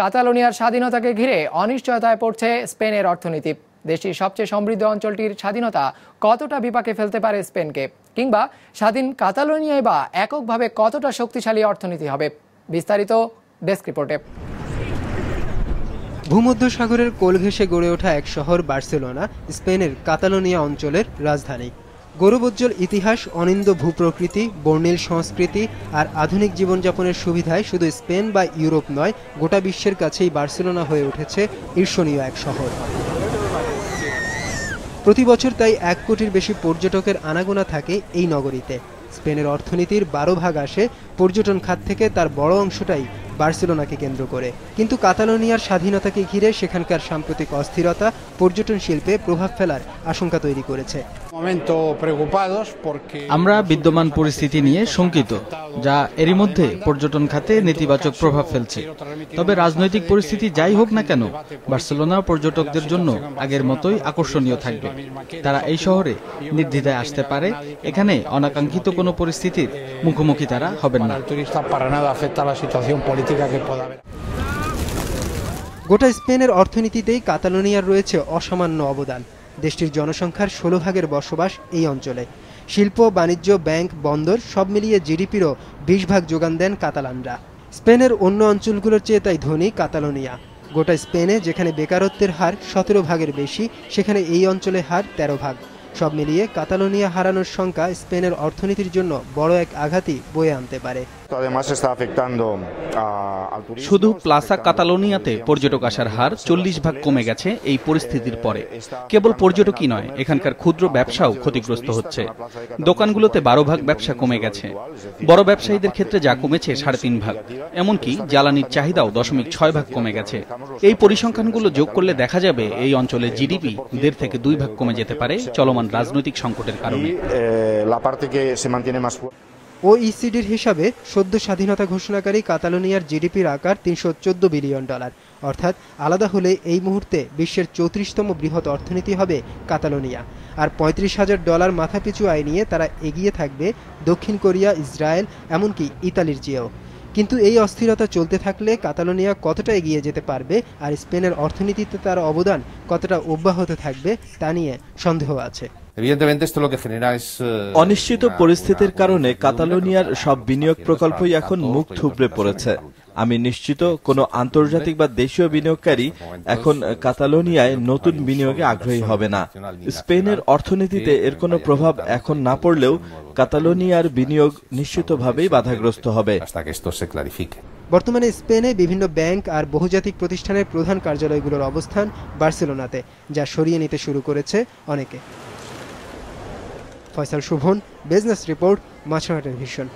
কাতালোনিয়ার স্বাধীনতাকে ঘিরে অনিশ্চয়তায় পড়ছে স্পেনের অর্থনীতি দেশটির সবচেয়ে সমৃদ্ধ অঞ্চলটির স্বাধীনতা কতটা বিপাকে ফেলতে পারে স্পেনকে কিংবা স্বাধীন কাতালোনিয়ায় বা এককভাবে কতটা শক্তিশালী অর্থনীতি হবে বিস্তারিত ডেস্ক রিপোর্টে ভূমধ্যসাগরের কোল ঘেঁষে গড়ে ওঠা এক শহর বার্সেলোনা স্পেনের কাতালোনিয়া অঞ্চলের রাজধানী গৌরবোজ্জ্বল ইতিহাস অনিন্দ ভূপ্রকৃতি বর্ণিল সংস্কৃতি আর আধুনিক জীবনযাপনের সুবিধায় শুধু স্পেন বা ইউরোপ নয় গোটা বিশ্বের কাছেই বার্সেলোনা হয়ে উঠেছে ঈর্ষণীয় এক শহর প্রতি বছর তাই এক কোটির বেশি পর্যটকের আনাগোনা থাকে এই নগরীতে স্পেনের অর্থনীতির বারো ভাগ আসে পর্যটন খাত থেকে তার বড় অংশটাই বার্সেলোনাকে কেন্দ্র করে কিন্তু কাতালোনিয়ার স্বাধীনতাকে ঘিরে সেখানকার সাম্প্রতিক অস্থিরতা পর্যটন শিল্পে প্রভাব ফেলার আশঙ্কা তৈরি করেছে আমরা বিদ্যমান পরিস্থিতি নিয়ে শঙ্কিত যা এরই মধ্যে পর্যটন খাতে নেতিবাচক প্রভাব ফেলছে তবে রাজনৈতিক পরিস্থিতি যাই হোক না কেন বার্সেলোনা পর্যটকদের জন্য আগের মতোই আকর্ষণীয় থাকবে তারা এই শহরে নির্দ্বিধায় আসতে পারে এখানে অনাকাঙ্ক্ষিত কোনো পরিস্থিতির মুখোমুখি তারা হবেন না গোটা স্পেনের অর্থনীতিতেই কাতালোনিয়ার রয়েছে অসামান্য অবদান দেশটির জনসংখ্যার ষোলো ভাগের বসবাস এই অঞ্চলে শিল্প বাণিজ্য ব্যাংক বন্দর সব মিলিয়ে জিডিপিরও বিশ ভাগ যোগান দেন কাতালানরা স্পেনের অন্য অঞ্চলগুলোর চেয়ে তাই ধনী কাতালোনিয়া গোটা স্পেনে যেখানে বেকারত্বের হার সতেরো ভাগের বেশি সেখানে এই অঞ্চলে হার ১৩ ভাগ সব মিলিয়ে কাতালোনিয়া হারানোর সংখ্যা স্পেনের অর্থনীতির জন্য বড় এক আঘাতই বয়ে আনতে পারে শুধু প্লাসা কাতালোনিয়াতে পর্যটক আসার হার চল্লিশ ভাগ কমে গেছে এই eh, পরিস্থিতির পরে কেবল পর্যটকই নয় এখানকার ক্ষুদ্র ব্যবসাও ক্ষতিগ্রস্ত হচ্ছে দোকানগুলোতে বারো ভাগ ব্যবসা কমে গেছে বড় ব্যবসায়ীদের ক্ষেত্রে যা কমেছে সাড়ে তিন ভাগ এমনকি জ্বালানির চাহিদাও দশমিক ছয় ভাগ কমে গেছে এই পরিসংখ্যানগুলো যোগ করলে দেখা যাবে এই অঞ্চলে জিডিপি দেড় থেকে দুই ভাগ কমে যেতে পারে চলমান রাজনৈতিক সংকটের কারণে eh, ও ইসিডির হিসাবে সদ্য স্বাধীনতা ঘোষণাকারী কাতালোনিয়ার জিডিপির আকার তিনশো বিলিয়ন ডলার অর্থাৎ আলাদা হলে এই মুহূর্তে বিশ্বের চৌত্রিশতম বৃহৎ অর্থনীতি হবে কাতালোনিয়া আর পঁয়ত্রিশ হাজার ডলার মাথাপিছু আয় নিয়ে তারা এগিয়ে থাকবে দক্ষিণ কোরিয়া ইসরায়েল এমনকি ইতালির চেয়েও কিন্তু এই অস্থিরতা চলতে থাকলে কাতালোনিয়া কতটা এগিয়ে যেতে পারবে আর স্পেনের অর্থনীতিতে তার অবদান কতটা অব্যাহত থাকবে তা নিয়ে সন্দেহ আছে Eh, অনিশ্চিত পরিস্থিতির কারণে কাতালোনিয়ার সব বিনিয়োগ প্রকল্পই এখন মুখ থুবড়ে পড়েছে আমি নিশ্চিত কোন আন্তর্জাতিক বা দেশীয় বিনিয়োগকারী এখন eh, eh, কাতালোনিয়ায় নতুন বিনিয়োগে আগ্রহী হবে না স্পেনের অর্থনীতিতে এর কোনো প্রভাব এখন না পড়লেও কাতালোনিয়ার বিনিয়োগ নিশ্চিতভাবেই বাধাগ্রস্ত হবে বর্তমানে স্পেনে বিভিন্ন ব্যাংক আর বহুজাতিক প্রতিষ্ঠানের প্রধান কার্যালয়গুলোর অবস্থান বার্সেলোনাতে যা সরিয়ে নিতে শুরু করেছে অনেকে ফয়সাল শোভন বিজনেস রিপোর্ট মাছরাহাটের ভিশন